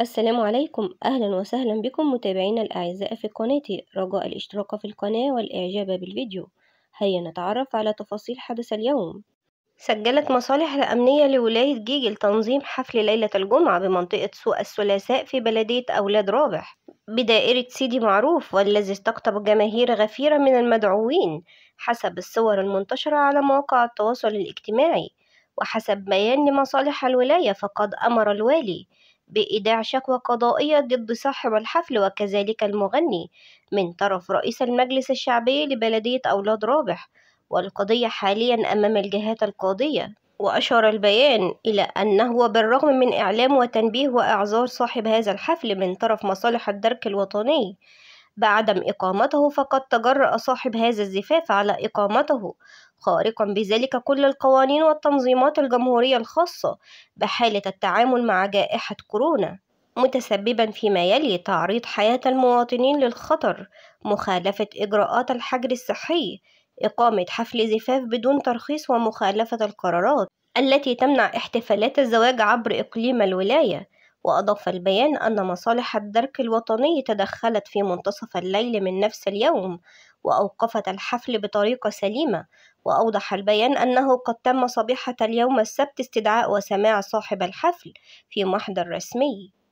السلام عليكم أهلا وسهلا بكم متابعينا الأعزاء في قناتي رجاء الاشتراك في القناة والإعجاب بالفيديو هيا نتعرف على تفاصيل حدث اليوم سجلت مصالح الأمنية لولاية جيجل تنظيم حفل ليلة الجمعة بمنطقة سوق الثلاثاء في بلدية أولاد رابح بدائرة سيدي معروف والذي استقطب جماهير غفيرة من المدعوين حسب الصور المنتشرة على مواقع التواصل الاجتماعي وحسب بيان لمصالح الولاية فقد أمر الوالي بإيداع شكوى قضائية ضد صاحب الحفل وكذلك المغني من طرف رئيس المجلس الشعبي لبلدية أولاد رابح والقضية حاليا أمام الجهات القاضية وأشار البيان إلى أنه بالرغم من إعلام وتنبيه وإعذار صاحب هذا الحفل من طرف مصالح الدرك الوطني بعدم إقامته فقد تجرأ صاحب هذا الزفاف على إقامته خارقا بذلك كل القوانين والتنظيمات الجمهورية الخاصة بحالة التعامل مع جائحة كورونا متسببا فيما يلي تعريض حياة المواطنين للخطر مخالفة إجراءات الحجر الصحي إقامة حفل زفاف بدون ترخيص ومخالفة القرارات التي تمنع احتفالات الزواج عبر إقليم الولاية وأضاف البيان أن مصالح الدرك الوطني تدخلت في منتصف الليل من نفس اليوم وأوقفت الحفل بطريقة سليمة وأوضح البيان أنه قد تم صبيحة اليوم السبت استدعاء وسماع صاحب الحفل في محضر رسمي